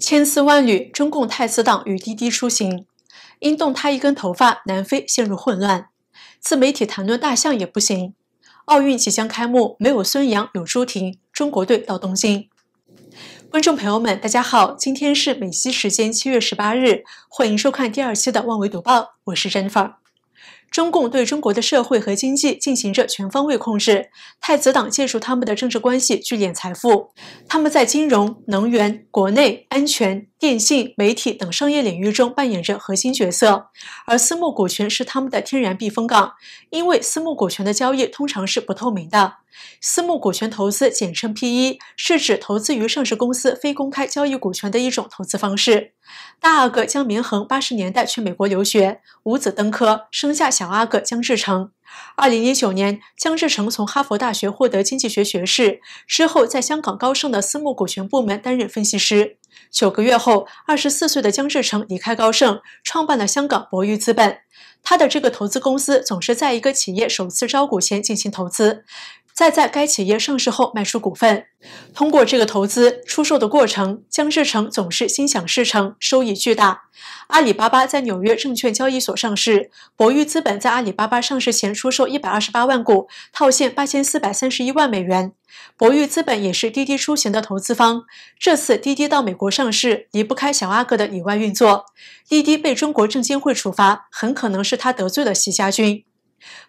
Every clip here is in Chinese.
千丝万缕，中共太子党与滴滴出行，因动他一根头发，南非陷入混乱。自媒体谈论大象也不行。奥运即将开幕，没有孙杨，有朱婷，中国队到东京。观众朋友们，大家好，今天是美西时间七月十八日，欢迎收看第二期的《万维读报》，我是 Jennifer。中共对中国的社会和经济进行着全方位控制，太子党借助他们的政治关系聚敛财富，他们在金融、能源、国内安全。电信、媒体等商业领域中扮演着核心角色，而私募股权是他们的天然避风港，因为私募股权的交易通常是不透明的。私募股权投资简称 PE，是指投资于上市公司非公开交易股权的一种投资方式。大阿哥江民恒八十年代去美国留学，五子登科，生下小阿哥江志成。二零一九年，姜志成从哈佛大学获得经济学学士之后，在香港高盛的私募股权部门担任分析师。九个月后，二十四岁的姜志成离开高盛，创办了香港博裕资本。他的这个投资公司总是在一个企业首次招股前进行投资。再在该企业上市后卖出股份，通过这个投资出售的过程，江志成总是心想事成，收益巨大。阿里巴巴在纽约证券交易所上市，博裕资本在阿里巴巴上市前出售一百二十八万股，套现八千四百三十一万美元。博裕资本也是滴滴出行的投资方，这次滴滴到美国上市离不开小阿哥的里外运作。滴滴被中国证监会处罚，很可能是他得罪了席家军。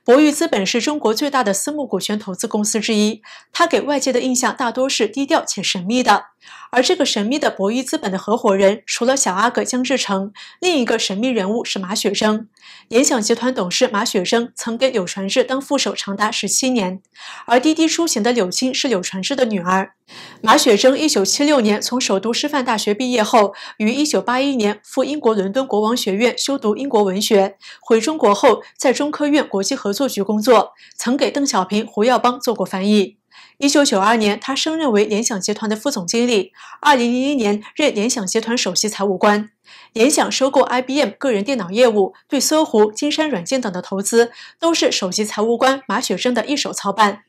博裕资本是中国最大的私募股权投资公司之一，它给外界的印象大多是低调且神秘的。而这个神秘的博弈资本的合伙人，除了小阿哥江志成，另一个神秘人物是马雪征。联想集团董事马雪征曾给柳传志当副手长达十七年。而滴滴出行的柳青是柳传志的女儿。马雪征一九七六年从首都师范大学毕业后，于一九八一年赴英国伦敦国王学院修读英国文学。回中国后，在中科院国际合作局工作，曾给邓小平、胡耀邦做过翻译。一九九二年，他升任为联想集团的副总经理。二零零一年，任联想集团首席财务官。联想收购 IBM 个人电脑业务，对搜狐、金山软件等的投资，都是首席财务官马雪生的一手操办。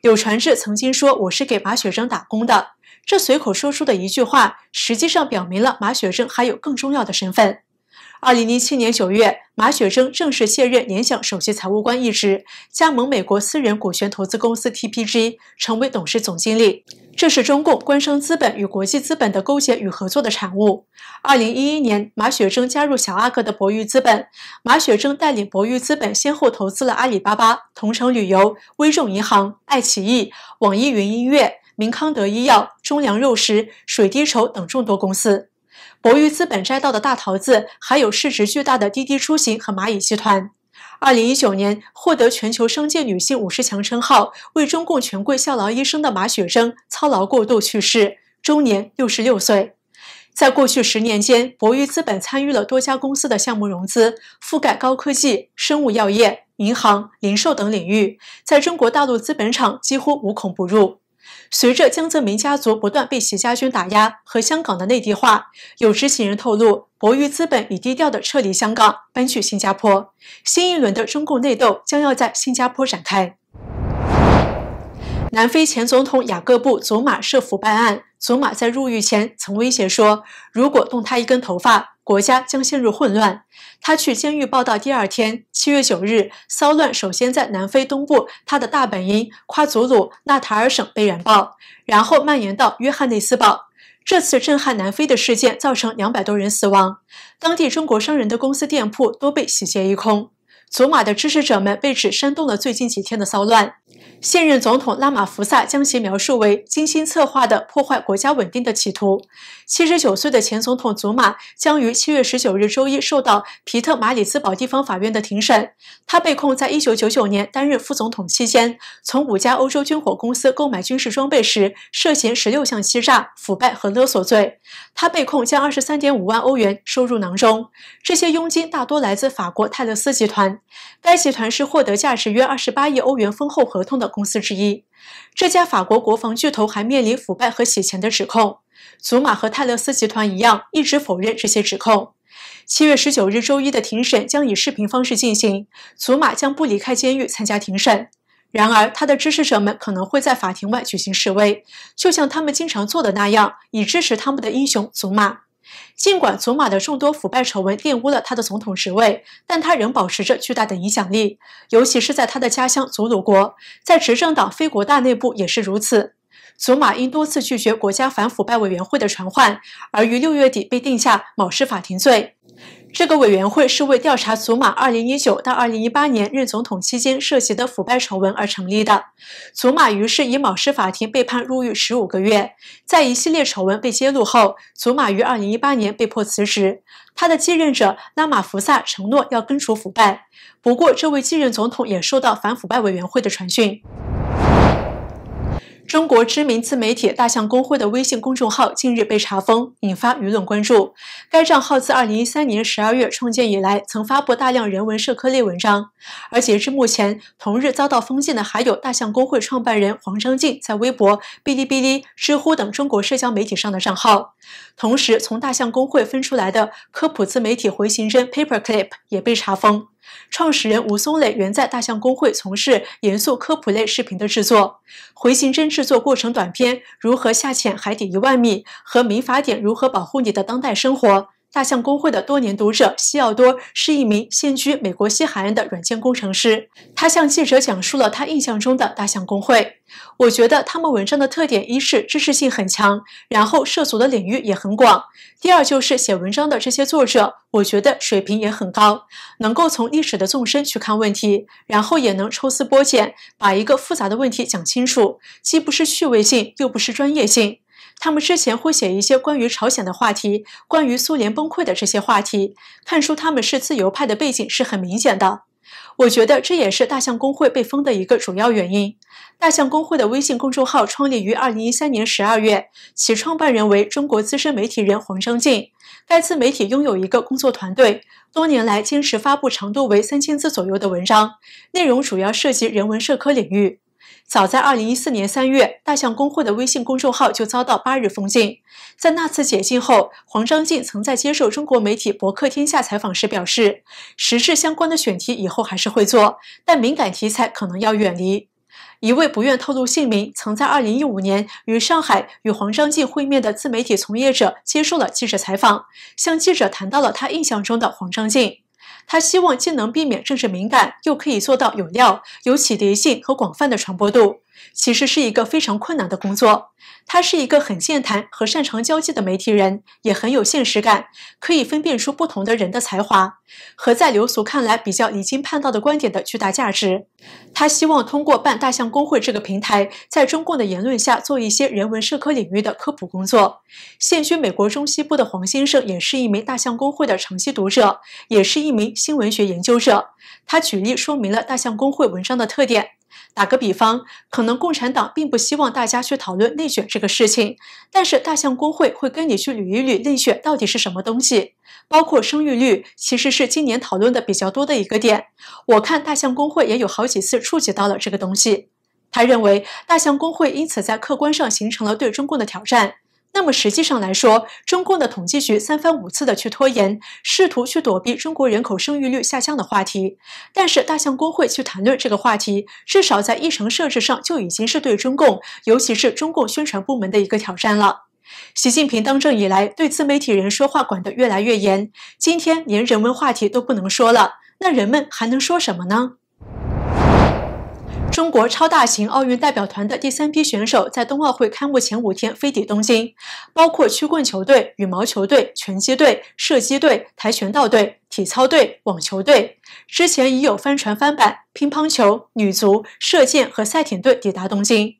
柳传志曾经说：“我是给马雪生打工的。”这随口说出的一句话，实际上表明了马雪生还有更重要的身份。二零零七年九月，马雪征正式卸任联想首席财务官一职，加盟美国私人股权投资公司 TPG，成为董事总经理。这是中共官商资本与国际资本的勾结与合作的产物。二零一一年，马雪征加入小阿哥的博裕资本，马雪征带领博裕资本先后投资了阿里巴巴、同城旅游、微众银行、爱奇艺、网易云音乐、明康德医药、中粮肉食、水滴筹等众多公司。博裕资本摘到的大桃子，还有市值巨大的滴滴出行和蚂蚁集团。二零一九年获得全球商界女性五十强称号，为中共权贵效劳一生的马雪征操劳过度去世，终年六十六岁。在过去十年间，博裕资本参与了多家公司的项目融资，覆盖高科技、生物药业、银行、零售等领域，在中国大陆资本场几乎无孔不入。随着江泽民家族不断被习家军打压和香港的内地化，有知情人透露，博裕资本已低调地撤离香港，搬去新加坡。新一轮的中共内斗将要在新加坡展开。南非前总统雅各布·祖马涉腐败案，祖马在入狱前曾威胁说：“如果动他一根头发。”国家将陷入混乱。他去监狱报道第二天，七月九日，骚乱首先在南非东部，他的大本营夸祖鲁纳塔尔省被燃爆，然后蔓延到约翰内斯堡。这次震撼南非的事件造成两百多人死亡，当地中国商人的公司店铺都被洗劫一空。祖玛的支持者们被指煽动了最近几天的骚乱。现任总统拉马福萨将其描述为精心策划的破坏国家稳定的企图。七十九岁的前总统祖玛将于七月十九日周一受到皮特马里斯堡地方法院的庭审。他被控在一九九九年担任副总统期间，从五家欧洲军火公司购买军事装备时，涉嫌十六项欺诈、腐败和勒索罪。他被控将二十三点五万欧元收入囊中，这些佣金大多来自法国泰勒斯集团。该集团是获得价值约二十八亿欧元丰厚合同的公司之一。这家法国国防巨头还面临腐败和洗钱的指控。祖马和泰勒斯集团一样，一直否认这些指控。七月十九日周一的庭审将以视频方式进行，祖马将不离开监狱参加庭审。然而，他的支持者们可能会在法庭外举行示威，就像他们经常做的那样，以支持他们的英雄祖马。尽管祖马的众多腐败丑闻玷污了他的总统职位，但他仍保持着巨大的影响力，尤其是在他的家乡祖鲁国，在执政党非国大内部也是如此。祖马因多次拒绝国家反腐败委员会的传唤，而于六月底被定下藐视法庭罪。这个委员会是为调查祖马2019到2018年任总统期间涉及的腐败丑闻而成立的。祖马于是以藐视法庭被判入狱15个月。在一系列丑闻被揭露后，祖马于2018年被迫辞职。他的继任者拉马福萨承诺要根除腐败，不过这位继任总统也受到反腐败委员会的传讯。中国知名自媒体大象公会的微信公众号近日被查封，引发舆论关注。该账号自二零一三年十二月创建以来，曾发布大量人文社科类文章。而截至目前，同日遭到封禁的还有大象公会创办人黄章进在微博、哔哩哔哩、知乎等中国社交媒体上的账号。同时，从大象公会分出来的科普自媒体回形针 （Paperclip） 也被查封。创始人吴松磊原在大象公会从事严肃科普类视频的制作，回形针制作过程短片，如何下潜海底一万米和民法典如何保护你的当代生活。大象公会的多年读者西奥多是一名现居美国西海岸的软件工程师。他向记者讲述了他印象中的大象公会。我觉得他们文章的特点一是知识性很强，然后涉足的领域也很广。第二就是写文章的这些作者，我觉得水平也很高，能够从历史的纵深去看问题，然后也能抽丝剥茧，把一个复杂的问题讲清楚，既不是趣味性，又不是专业性。他们之前会写一些关于朝鲜的话题，关于苏联崩溃的这些话题，看出他们是自由派的背景是很明显的。我觉得这也是大象公会被封的一个主要原因。大象公会的微信公众号创立于二零一三年十二月，其创办人为中国资深媒体人黄章进。该自媒体拥有一个工作团队，多年来坚持发布长度为三千字左右的文章，内容主要涉及人文社科领域。早在二零一四年三月，大象公会的微信公众号就遭到八日封禁。在那次解禁后，黄章进曾在接受中国媒体博客天下采访时表示，时事相关的选题以后还是会做，但敏感题材可能要远离。一位不愿透露姓名、曾在二零一五年与上海与黄章进会面的自媒体从业者接受了记者采访，向记者谈到了他印象中的黄章进。他希望既能避免政治敏感，又可以做到有料、有启迪性和广泛的传播度。其实是一个非常困难的工作。他是一个很健谈和擅长交际的媒体人，也很有现实感，可以分辨出不同的人的才华和在流俗看来比较离经叛道的观点的巨大价值。他希望通过办大象公会这个平台，在中共的言论下做一些人文社科领域的科普工作。现居美国中西部的黄先生也是一名大象公会的长期读者，也是一名新闻学研究者。他举例说明了大象公会文章的特点。打个比方，可能共产党并不希望大家去讨论内卷这个事情，但是大象公会会跟你去捋一捋内卷到底是什么东西，包括生育率，其实是今年讨论的比较多的一个点。我看大象公会也有好几次触及到了这个东西，他认为大象公会因此在客观上形成了对中共的挑战。那么实际上来说，中共的统计局三番五次的去拖延，试图去躲避中国人口生育率下降的话题。但是大象公会去谈论这个话题，至少在议程设置上就已经是对中共，尤其是中共宣传部门的一个挑战了。习近平当政以来，对自媒体人说话管得越来越严，今天连人文话题都不能说了，那人们还能说什么呢？中国超大型奥运代表团的第三批选手在冬奥会开幕前五天飞抵东京，包括曲棍球队、羽毛球队、拳击队、射击队、跆拳道队、体操队、网球队。之前已有帆船、帆板、乒乓球、女足、射箭和赛艇队抵达东京。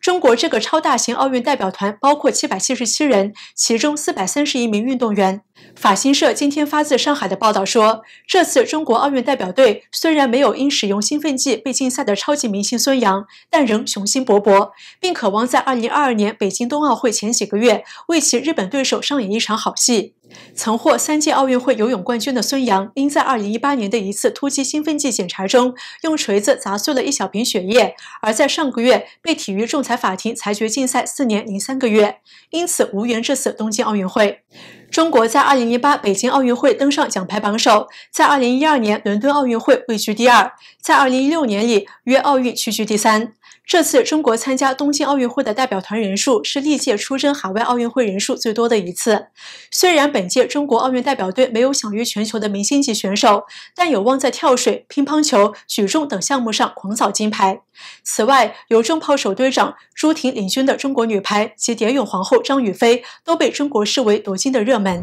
中国这个超大型奥运代表团包括七百七十七人，其中四百三十一名运动员。法新社今天发自上海的报道说，这次中国奥运代表队虽然没有因使用兴奋剂被禁赛的超级明星孙杨，但仍雄心勃勃，并渴望在2022年北京冬奥会前几个月为其日本对手上演一场好戏。曾获三届奥运会游泳冠军的孙杨，因在2018年的一次突击兴奋剂检查中用锤子砸碎了一小瓶血液，而在上个月被体育仲裁法庭裁决禁赛四年零三个月，因此无缘这次东京奥运会。中国在2 0 1 8北京奥运会登上奖牌榜首，在2012年伦敦奥运会位居第二，在2016年里约奥运屈居第三。这次中国参加东京奥运会的代表团人数是历届出征海外奥运会人数最多的一次。虽然本届中国奥运代表队没有享誉全球的明星级选手，但有望在跳水、乒乓球、举重等项目上狂扫金牌。此外，由重炮手队长朱婷领军的中国女排及蝶泳皇后张雨霏都被中国视为夺金的热门。